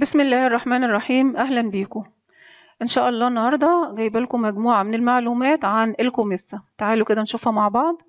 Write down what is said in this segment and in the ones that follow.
بسم الله الرحمن الرحيم اهلا بيكم ان شاء الله النهارده جايبه لكم مجموعه من المعلومات عن الكوميستا تعالوا كده نشوفها مع بعض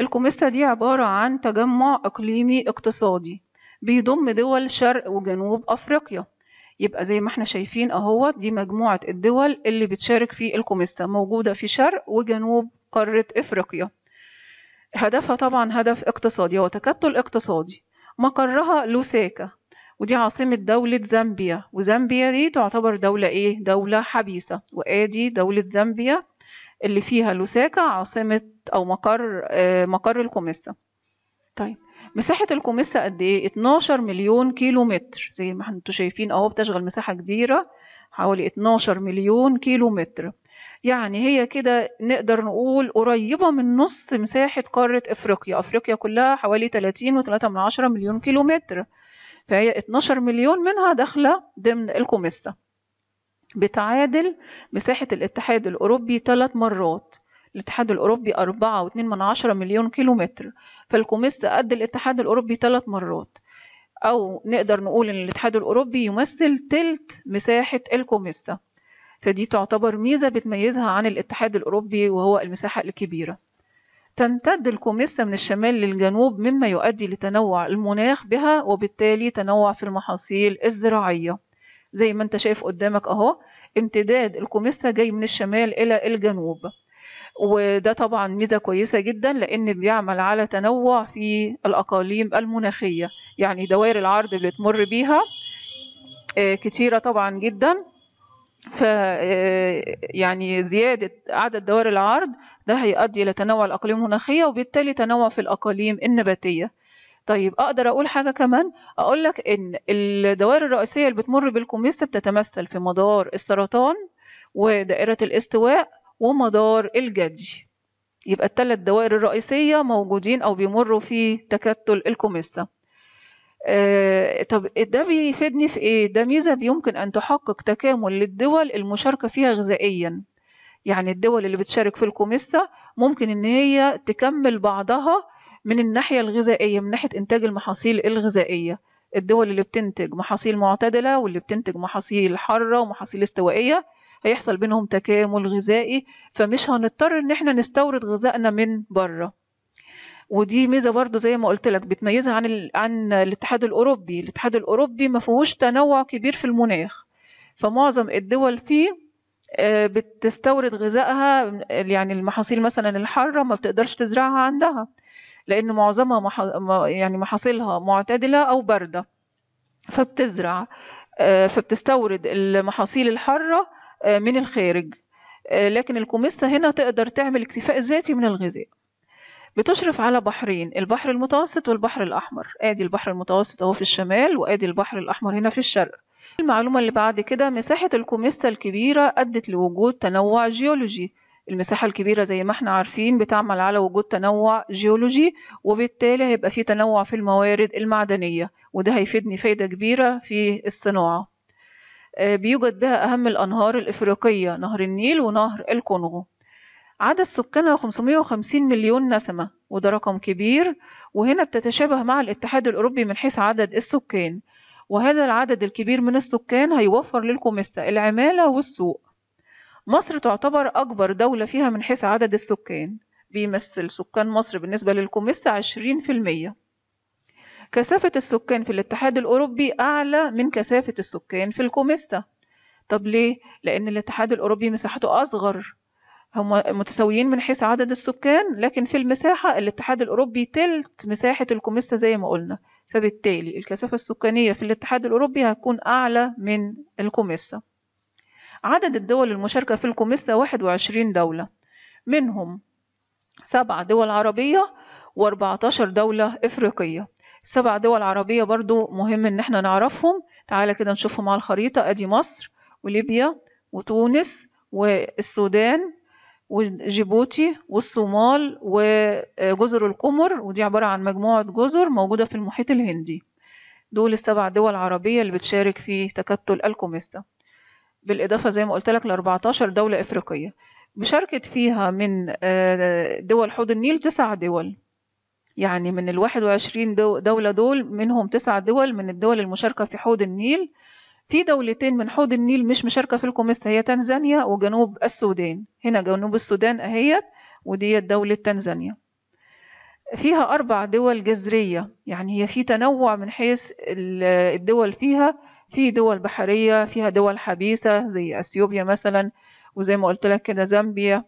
الكوميستا دي عباره عن تجمع اقليمي اقتصادي بيضم دول شرق وجنوب افريقيا يبقى زي ما احنا شايفين اهوت دي مجموعه الدول اللي بتشارك في الكوميستا موجوده في شرق وجنوب قاره افريقيا هدفها طبعا هدف اقتصادي هو تكتل اقتصادي مقرها لوساكا ودي عاصمة دولة زامبيا وزامبيا دي تعتبر دولة ايه دولة حبيسة وادي دولة زامبيا اللي فيها لوساكا عاصمة او مقر آه مقر الكوميسا طيب مساحة الكوميسا قد ايه 12 مليون كيلو متر زي ما انتوا شايفين اهو بتشغل مساحة كبيرة حوالي 12 مليون كيلو متر يعني هي كده نقدر نقول قريبة من نص مساحة قارة أفريقيا أفريقيا كلها حوالي 30 و3 من عشرة مليون كيلو متر فهي 12 مليون منها داخله ضمن الكوميسا بتعادل مساحه الاتحاد الاوروبي ثلاث مرات الاتحاد الاوروبي أربعة واتنين من عشرة مليون كيلومتر فالكوميسا قد الاتحاد الاوروبي ثلاث مرات او نقدر نقول ان الاتحاد الاوروبي يمثل تلت مساحه الكوميسا فدي تعتبر ميزه بتميزها عن الاتحاد الاوروبي وهو المساحه الكبيره تمتد الكوميسة من الشمال للجنوب مما يؤدي لتنوع المناخ بها وبالتالي تنوع في المحاصيل الزراعية زي ما انت شايف قدامك اهو امتداد الكوميسة جاي من الشمال الى الجنوب وده طبعا ميزة كويسة جدا لأن بيعمل على تنوع في الأقاليم المناخية يعني دوائر العرض اللي تمر بيها آه، كتيرة طبعا جدا ف آه، يعني زيادة عدد دوائر العرض ده هيؤدي إلى تنوع الأقاليم المناخية وبالتالي تنوع في الأقاليم النباتية طيب أقدر أقول حاجة كمان أقول لك إن الدوائر الرئيسية اللي بتمر بالكوميسة بتتمثل في مدار السرطان ودائرة الاستواء ومدار الجدي يبقى الثلاث دوائر الرئيسية موجودين أو بيمروا في تكتل الكوميستا آه، طب ده بيفيدني في ايه ده ميزه يمكن ان تحقق تكامل للدول المشاركه فيها غذائيا يعني الدول اللي بتشارك في الكوميسا ممكن ان هي تكمل بعضها من الناحيه الغذائيه من ناحيه انتاج المحاصيل الغذائيه الدول اللي بتنتج محاصيل معتدله واللي بتنتج محاصيل حاره ومحاصيل استوائيه هيحصل بينهم تكامل غذائي فمش هنضطر ان احنا نستورد غذائنا من بره ودي ميزه برضو زي ما قلت لك بتميزها عن ال... عن الاتحاد الاوروبي الاتحاد الاوروبي ما فيهوش تنوع كبير في المناخ فمعظم الدول فيه آه، بتستورد غذائها يعني المحاصيل مثلا الحاره ما بتقدرش تزرعها عندها لان معظمها مح... يعني محاصيلها معتدله او بارده فبتزرع آه، فبتستورد المحاصيل الحاره آه، من الخارج لكن الكوميسا هنا تقدر تعمل اكتفاء ذاتي من الغذاء بتشرف على بحرين البحر المتوسط والبحر الأحمر آدي البحر المتوسط أهو في الشمال وآدي البحر الأحمر هنا في الشرق المعلومة اللي بعد كده مساحة الكوميستا الكبيرة أدت لوجود تنوع جيولوجي المساحة الكبيرة زي ما احنا عارفين بتعمل على وجود تنوع جيولوجي وبالتالي هيبقى في تنوع في الموارد المعدنية وده هيفيدني فايدة كبيرة في الصناعة آه، بيوجد بها أهم الأنهار الإفريقية نهر النيل ونهر الكونغو عدد سكانها 550 مليون نسمة وده رقم كبير وهنا بتتشابه مع الاتحاد الأوروبي من حيث عدد السكان وهذا العدد الكبير من السكان هيوفر للكوميستا العمالة والسوق مصر تعتبر أكبر دولة فيها من حيث عدد السكان بيمثل سكان مصر بالنسبة للكوميستا 20% كثافة السكان في الاتحاد الأوروبي أعلى من كثافة السكان في الكوميسة طب ليه؟ لأن الاتحاد الأوروبي مساحته أصغر هم متساويين من حيث عدد السكان لكن في المساحة الاتحاد الأوروبي تلت مساحة الكوميسا زي ما قلنا فبالتالي الكثافة السكانية في الاتحاد الأوروبي هتكون أعلى من الكوميسا عدد الدول المشاركة في الكوميسا 21 دولة منهم سبع دول عربية و14 دولة إفريقية السبع دول عربية برضو مهم إن احنا نعرفهم تعالى كده نشوفهم على الخريطة أدي مصر وليبيا وتونس والسودان وجيبوتي والصومال وجزر القمر ودي عبارة عن مجموعة جزر موجودة في المحيط الهندي دول السبع دول عربية اللي بتشارك في تكتل الكوميسا بالإضافة زي ما قلت لك ل 14 دولة إفريقية مشاركت فيها من آه، دول حوض النيل تسع دول يعني من ال 21 دولة دول منهم تسع دول من الدول المشاركة في حوض النيل في دولتين من حوض النيل مش مشاركة في الكوميست هي تنزانيا وجنوب السودان هنا جنوب السودان أهيت ودي دولة تنزانيا فيها أربع دول جزرية يعني هي في تنوع من حيث الدول فيها في دول بحرية فيها دول حبيسة زي أثيوبيا مثلا وزي ما قلت لك كده زامبيا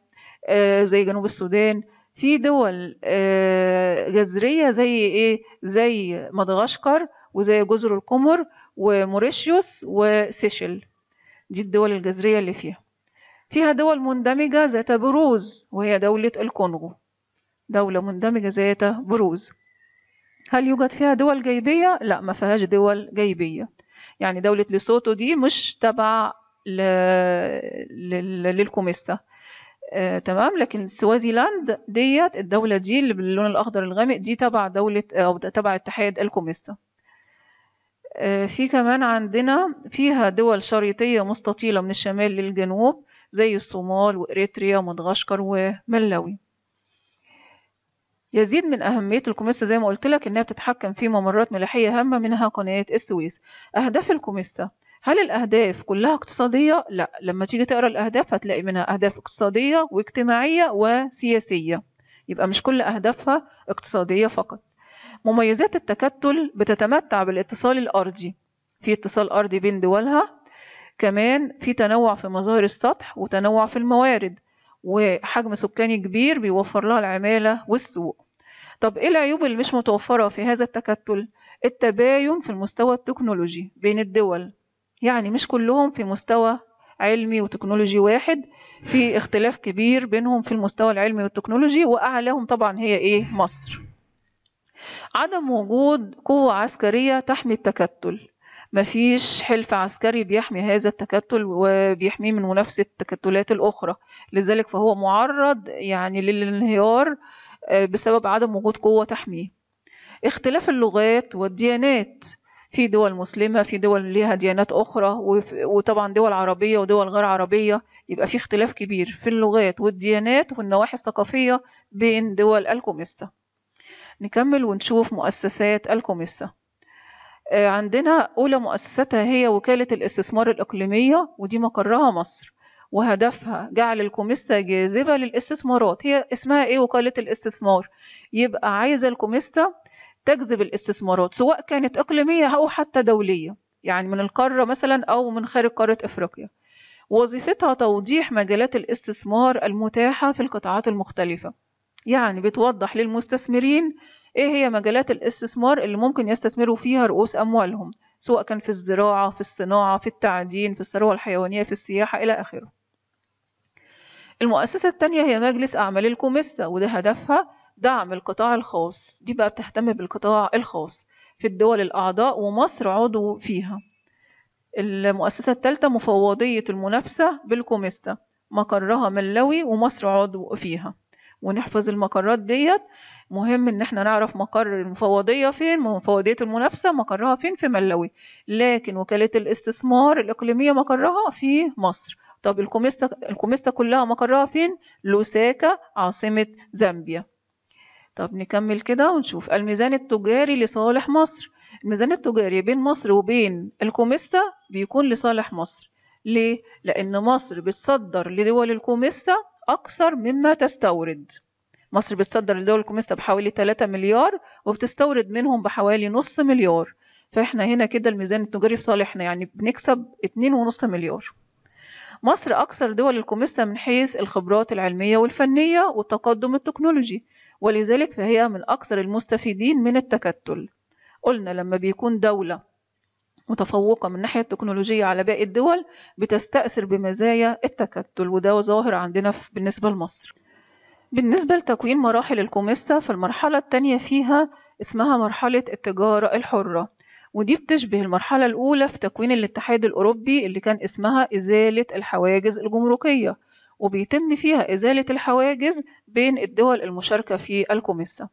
آه، زي جنوب السودان في دول آه، جزرية زي إيه زي مدغشقر وزي جزر القمر وموريشيوس وسيشل دي الدول الجزرية اللي فيها فيها دول مندمجة ذات بروز وهي دولة الكونغو دولة مندمجة ذات بروز هل يوجد فيها دول جيبية؟ لا ما فيهاش دول جيبية يعني دولة ليسوتو دي مش تبع ل... للكوميستا آه، تمام لكن سوازيلاند ديت الدولة دي اللي باللون الأخضر الغامق دي تبع دولة أو تبع اتحاد الكوميستا آه، في كمان عندنا فيها دول شريطية مستطيلة من الشمال للجنوب زي الصومال وإريتريا ومدغشقر وملاوي يزيد من أهمية الكوميسا زي ما قلت لك إنها بتتحكم في ممرات ملاحية هامة منها قناة السويس أهداف الكوميسا هل الأهداف كلها اقتصادية؟ لا لما تيجي تقرأ الأهداف هتلاقي منها أهداف اقتصادية واجتماعية وسياسية يبقى مش كل أهدافها اقتصادية فقط مميزات التكتل بتتمتع بالاتصال الأرضي في اتصال أرضي بين دولها كمان في تنوع في مظاهر السطح وتنوع في الموارد وحجم سكاني كبير بيوفر لها العمالة والسوق طب ايه العيوب اللي مش متوفرة في هذا التكتل؟ التباين في المستوى التكنولوجي بين الدول يعني مش كلهم في مستوى علمي وتكنولوجي واحد في اختلاف كبير بينهم في المستوى العلمي والتكنولوجي وأعلاهم طبعا هي ايه مصر عدم وجود قوة عسكرية تحمي التكتل مفيش حلف عسكري بيحمي هذا التكتل وبيحميه من منافسة التكتلات الأخرى لذلك فهو معرض يعني للانهيار آه، بسبب عدم وجود قوة تحميه اختلاف اللغات والديانات في دول مسلمة في دول ليها ديانات أخرى وطبعا دول عربية ودول غير عربية يبقى في اختلاف كبير في اللغات والديانات والنواحي الثقافية بين دول الكوميستا نكمل ونشوف مؤسسات الكوميسا آه، عندنا أولى مؤسساتها هي وكالة الاستثمار الإقليمية ودي مقرها مصر وهدفها جعل الكوميسا جاذبة للاستثمارات هي اسمها إيه وكالة الاستثمار يبقى عايزة الكوميسا تجذب الاستثمارات سواء كانت إقليمية أو حتى دولية يعني من القارة مثلا أو من خارج قارة إفريقيا وظيفتها توضيح مجالات الاستثمار المتاحة في القطاعات المختلفة يعني بتوضح للمستثمرين إيه هي مجالات الاستثمار اللي ممكن يستثمروا فيها رؤوس أموالهم سواء كان في الزراعة في الصناعة في التعدين في الثروة الحيوانية في السياحة إلى آخره المؤسسة التانية هي مجلس أعمال الكوميسا وده هدفها دعم القطاع الخاص دي بقى بتهتم بالقطاع الخاص في الدول الأعضاء ومصر عضو فيها المؤسسة الثالثة مفوضية المنافسة بالكوميستا مقرها ملوي ومصر عضو فيها ونحفظ المقرات ديت مهم ان احنا نعرف مقر المفوضية فين مفوضية المنافسة مقرها فين في ملوي لكن وكالة الاستثمار الإقليمية مقرها في مصر طب الكوميستا الكوميستا كلها مقرها فين لوساكا عاصمة زامبيا طب نكمل كده ونشوف الميزان التجاري لصالح مصر الميزان التجاري بين مصر وبين الكوميستا بيكون لصالح مصر ليه؟ لأن مصر بتصدر لدول الكوميستا أكثر مما تستورد مصر بتصدر لدول الكوميستا بحوالي 3 مليار وبتستورد منهم بحوالي نص مليار فإحنا هنا كده الميزان التجاري في صالحنا يعني بنكسب 2.5 مليار مصر أكثر دول الكوميستا من حيث الخبرات العلمية والفنية والتقدم التكنولوجي ولذلك فهي من أكثر المستفيدين من التكتل قلنا لما بيكون دولة متفوقة من الناحية التكنولوجية على باقي الدول بتستأثر بمزايا التكتل وده ظاهر عندنا بالنسبة لمصر بالنسبة لتكوين مراحل الكوميسا فالمرحلة التانية فيها اسمها مرحلة التجارة الحرة ودي بتشبه المرحلة الأولى في تكوين الاتحاد الأوروبي اللي كان اسمها إزالة الحواجز الجمركية وبيتم فيها إزالة الحواجز بين الدول المشاركة في الكوميسا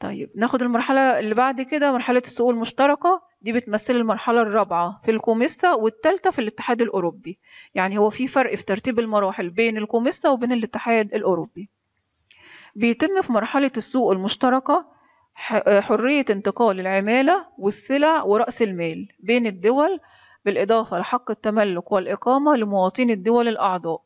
طيب ناخد المرحلة اللي بعد كده مرحلة السوق المشتركة دي بتمثل المرحلة الرابعة في الكوميسا والثالثة في الاتحاد الأوروبي يعني هو في فرق في ترتيب المراحل بين الكوميسا وبين الاتحاد الأوروبي بيتم في مرحلة السوق المشتركة حرية انتقال العمالة والسلع ورأس المال بين الدول بالإضافة لحق التملك والإقامة لمواطني الدول الأعضاء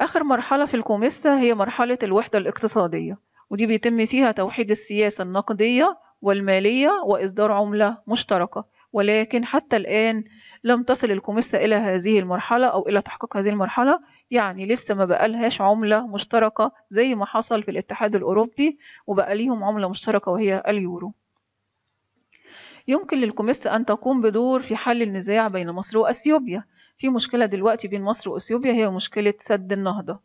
آخر مرحلة في الكوميسا هي مرحلة الوحدة الاقتصادية ودي بيتم فيها توحيد السياسة النقدية والمالية وإصدار عملة مشتركة ولكن حتى الآن لم تصل الكوميسا إلى هذه المرحلة أو إلى تحقيق هذه المرحلة يعني لسه ما بقالهاش عملة مشتركة زي ما حصل في الاتحاد الأوروبي وبقى ليهم عملة مشتركة وهي اليورو يمكن للكوميسا أن تقوم بدور في حل النزاع بين مصر وأثيوبيا في مشكلة دلوقتي بين مصر وأثيوبيا هي مشكلة سد النهضة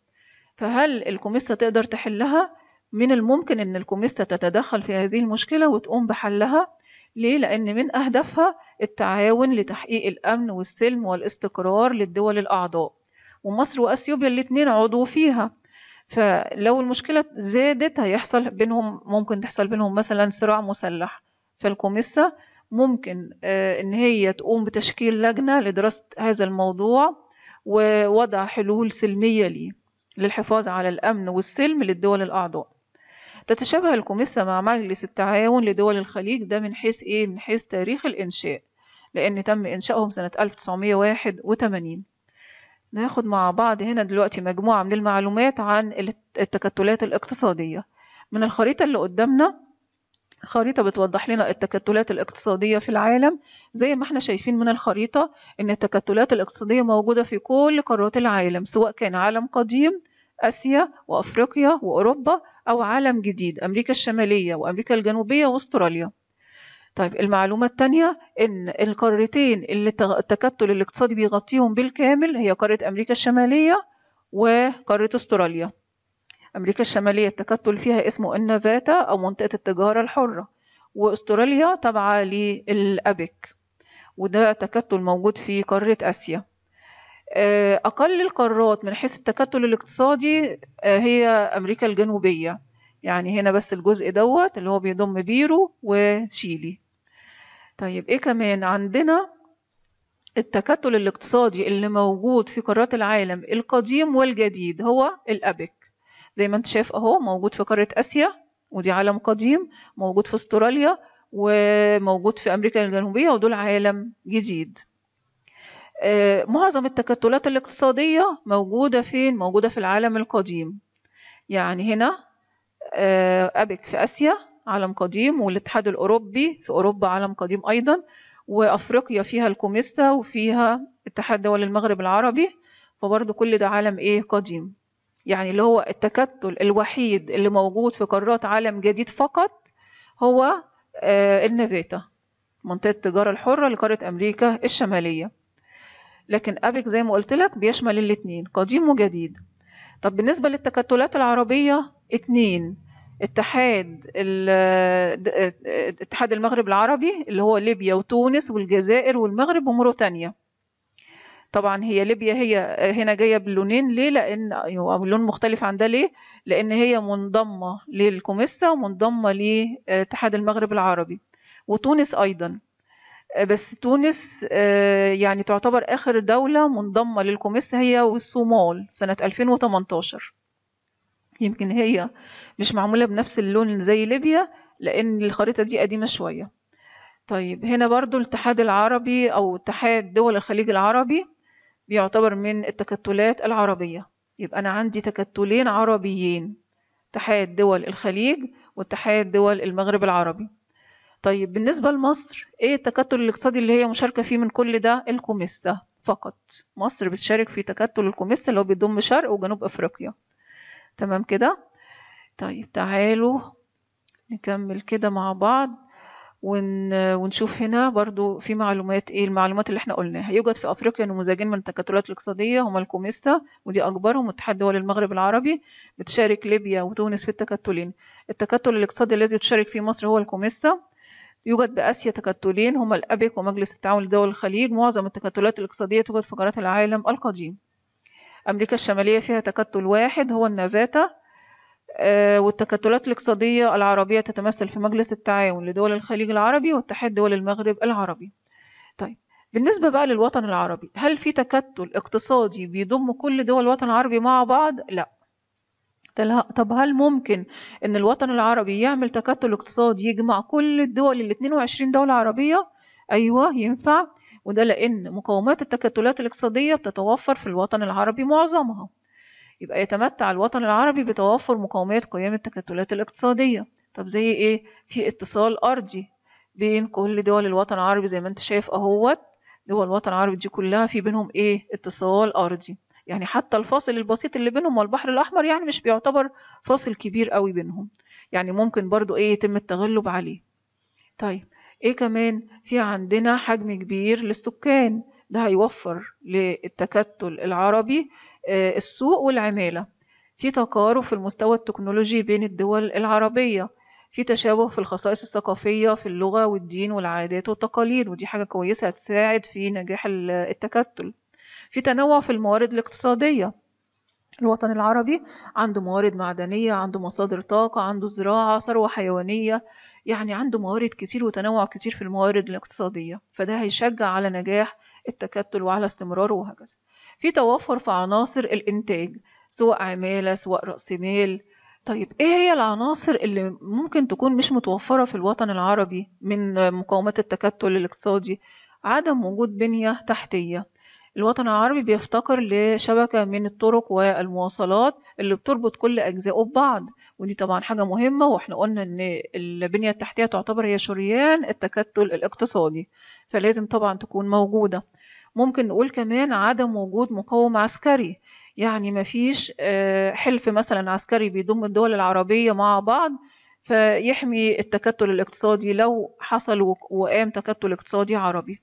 فهل الكوميسا تقدر تحلها من الممكن أن الكوميستا تتدخل في هذه المشكلة وتقوم بحلها ليه؟ لأن من أهدافها التعاون لتحقيق الأمن والسلم والاستقرار للدول الأعضاء ومصر وأثيوبيا الاتنين عضو فيها فلو المشكلة زادت هيحصل بينهم ممكن تحصل بينهم مثلا صراع مسلح فالكوميسا ممكن آه، إن هي تقوم بتشكيل لجنة لدراسة هذا الموضوع ووضع حلول سلمية ليه للحفاظ على الأمن والسلم للدول الأعضاء تتشابه الكوميسا مع مجلس التعاون لدول الخليج ده من حيث إيه؟ من حيث تاريخ الإنشاء لأن تم إنشائهم سنة 1981 ناخد مع بعض هنا دلوقتي مجموعة من المعلومات عن التكتلات الاقتصادية من الخريطة اللي قدامنا خريطة بتوضح لنا التكتلات الاقتصادية في العالم زي ما احنا شايفين من الخريطة ان التكتلات الاقتصادية موجودة في كل قارات العالم سواء كان عالم قديم آسيا وأفريقيا وأوروبا أو عالم جديد أمريكا الشمالية وأمريكا الجنوبية وأستراليا طيب المعلومة الثانية إن القارتين اللي التكتل الاقتصادي بيغطيهم بالكامل هي قارة أمريكا الشمالية وقارة أستراليا أمريكا الشمالية التكتل فيها اسمه النفاتا أو منطقة التجارة الحرة وأستراليا تابعة للأبك وده تكتل موجود في قارة آسيا آه، أقل القارات من حيث التكتل الاقتصادي آه، هي أمريكا الجنوبية يعني هنا بس الجزء دوت اللي هو بيضم بيرو وشيلي طيب إيه كمان عندنا التكتل الاقتصادي اللي موجود في قارات العالم القديم والجديد هو الأبك زي ما انت شايف أهو موجود في قارة آسيا ودي عالم قديم موجود في استراليا وموجود في أمريكا الجنوبية ودول عالم جديد آه، معظم التكتلات الاقتصادية موجودة فين؟ موجودة في العالم القديم يعني هنا آه، أبك في آسيا عالم قديم والاتحاد الأوروبي في أوروبا عالم قديم أيضا وأفريقيا فيها الكوميستا وفيها اتحاد دول المغرب العربي فبرضو كل ده عالم إيه قديم يعني اللي هو التكتل الوحيد اللي موجود في قارات عالم جديد فقط هو آه، النفيتا منطقة التجارة الحرة لقارة أمريكا الشمالية لكن أبك زي ما قلت لك بيشمل الاتنين قديم وجديد طب بالنسبة للتكتلات العربية اتنين اتحاد اتحاد المغرب العربي اللي هو ليبيا وتونس والجزائر والمغرب وموريتانيا طبعا هي ليبيا هي هنا جايه باللونين ليه لان أيوة، او اللون مختلف عن ده ليه لان هي منضمه للكوميسا ومنضمه لاتحاد المغرب العربي وتونس ايضا آه، بس تونس آه، يعني تعتبر آخر دولة منضمة للكوميس هي والصومال سنة 2018 يمكن هي مش معمولة بنفس اللون زي ليبيا لأن الخريطة دي قديمة شوية طيب هنا برضو الاتحاد العربي أو اتحاد دول الخليج العربي بيعتبر من التكتلات العربية يبقى أنا عندي تكتلين عربيين اتحاد دول الخليج واتحاد دول المغرب العربي طيب بالنسبة لمصر ايه التكتل الاقتصادي اللي هي مشاركة فيه من كل ده الكوميستا فقط مصر بتشارك في تكتل الكوميستا اللي هو بيضم شرق وجنوب افريقيا تمام كده طيب تعالوا نكمل كده مع بعض ون... ونشوف هنا برضو في معلومات ايه المعلومات اللي احنا قلناها يوجد في افريقيا نموذجين من التكتلات الاقتصادية هما الكوميستا ودي اكبرهم اتحاد دول المغرب العربي بتشارك ليبيا وتونس في التكتلين التكتل الاقتصادي الذي تشارك فيه مصر هو الكوميستا يوجد بآسيا تكتلين هما الأبك ومجلس التعاون لدول الخليج معظم التكتلات الاقتصادية توجد في قارات العالم القديم أمريكا الشمالية فيها تكتل واحد هو النافاتا آه، والتكتلات الاقتصادية العربية تتمثل في مجلس التعاون لدول الخليج العربي واتحاد دول المغرب العربي طيب بالنسبة بقى للوطن العربي هل في تكتل اقتصادي بيضم كل دول الوطن العربي مع بعض؟ لا طب هل ممكن ان الوطن العربي يعمل تكتل اقتصادي يجمع كل الدول ال 22 دولة عربية ايوه ينفع وده لان مقومات التكتلات الاقتصادية بتتوفر في الوطن العربي معظمها يبقى يتمتع الوطن العربي بتوفر مقومات قيام التكتلات الاقتصادية طب زي ايه في اتصال ارضي بين كل دول الوطن العربي زي ما انت شايف اهوت دول الوطن العربي دي كلها في بينهم ايه اتصال ارضي يعني حتى الفاصل البسيط اللي بينهم والبحر الأحمر يعني مش بيعتبر فاصل كبير قوي بينهم يعني ممكن برضو إيه يتم التغلب عليه طيب إيه كمان في عندنا حجم كبير للسكان ده هيوفر للتكتل العربي آه، السوق والعمالة في تقارب في المستوى التكنولوجي بين الدول العربية في تشابه في الخصائص الثقافية في اللغة والدين والعادات والتقاليد ودي حاجة كويسة هتساعد في نجاح التكتل في تنوع في الموارد الاقتصادية الوطن العربي عنده موارد معدنية عنده مصادر طاقة عنده زراعة ثروة حيوانية يعني عنده موارد كتير وتنوع كتير في الموارد الاقتصادية فده هيشجع على نجاح التكتل وعلى استمراره وهكذا في توفر في عناصر الإنتاج سواء عمالة سواء رأس مال طيب ايه هي العناصر اللي ممكن تكون مش متوفرة في الوطن العربي من مقاومة التكتل الاقتصادي عدم وجود بنية تحتية الوطن العربي بيفتقر لشبكة من الطرق والمواصلات اللي بتربط كل أجزائه ببعض ودي طبعا حاجة مهمة واحنا قلنا إن البنية التحتية تعتبر هي شريان التكتل الاقتصادي فلازم طبعا تكون موجودة ممكن نقول كمان عدم وجود مقاوم عسكري يعني مفيش آه، حلف مثلا عسكري بيضم الدول العربية مع بعض فيحمي التكتل الاقتصادي لو حصل وقام تكتل اقتصادي عربي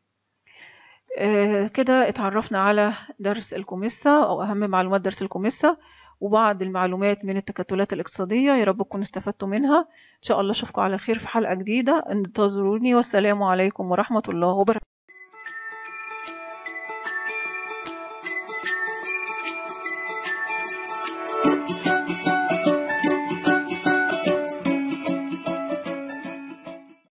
آه، كده اتعرفنا على درس الكوميسا أو أهم معلومات درس الكوميسا وبعض المعلومات من التكتلات الاقتصادية يا رب تكونوا استفدتوا منها إن شاء الله أشوفكم على خير في حلقة جديدة انتظروني والسلام عليكم ورحمة الله وبركاته